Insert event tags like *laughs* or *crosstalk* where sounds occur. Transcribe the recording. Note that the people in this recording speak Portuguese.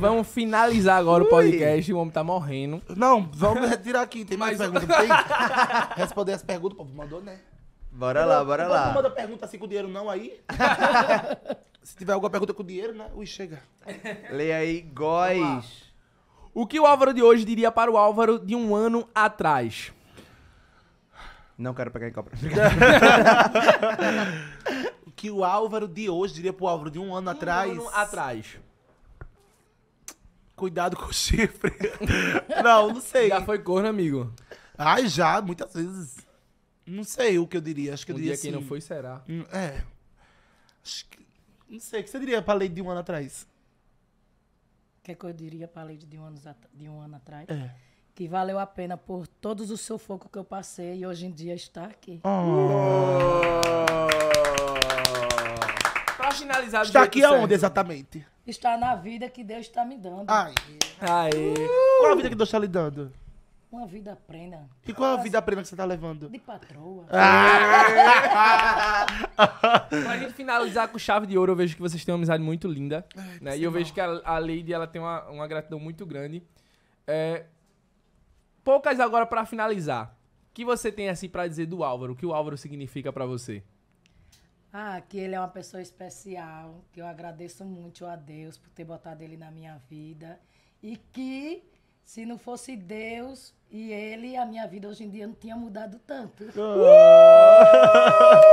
vamos finalizar agora Ui. o podcast. O homem tá morrendo. Não, vamos retirar aqui. Tem mais, mais perguntas? Tem? Responder as perguntas, o povo mandou, né? Bora lá, bora lá. Não manda pergunta assim com dinheiro, não, aí. *laughs* Se tiver alguma pergunta com dinheiro, né? Ui, chega. Leia aí, góis. O que o Álvaro de hoje diria para o Álvaro de um ano atrás? Não quero pegar em cobra. *laughs* o que o Álvaro de hoje diria para o Álvaro de um ano um atrás? Um ano atrás cuidado com o chifre. *laughs* não, não sei. Já foi corno, amigo? Ai, já, muitas vezes. Não sei o que eu diria. Acho que um eu diria dia assim, quem não assim, foi, será. Hum, é. Acho que... Não sei, o que você diria pra lei de um ano atrás? O que, é que eu diria pra Lady de um, ano at... de um ano atrás? É. Que valeu a pena por todos os foco que eu passei e hoje em dia está aqui. Oh. Pra finalizar... Está aqui aonde, certo. exatamente? está na vida que Deus está me dando. Aí. Aí. Qual a vida que Deus está lhe dando? Uma vida plena. E qual a vida plena que você tá levando? De patroa. Ah! *laughs* pra gente finalizar com chave de ouro, eu vejo que vocês têm uma amizade muito linda. Ai, né? E eu vejo que a, a Lady ela tem uma, uma gratidão muito grande. É... Poucas agora para finalizar. O que você tem assim para dizer do Álvaro? O que o Álvaro significa para você? Ah, que ele é uma pessoa especial, que eu agradeço muito a Deus por ter botado ele na minha vida. E que se não fosse Deus e ele, a minha vida hoje em dia não tinha mudado tanto. Ah. Uh!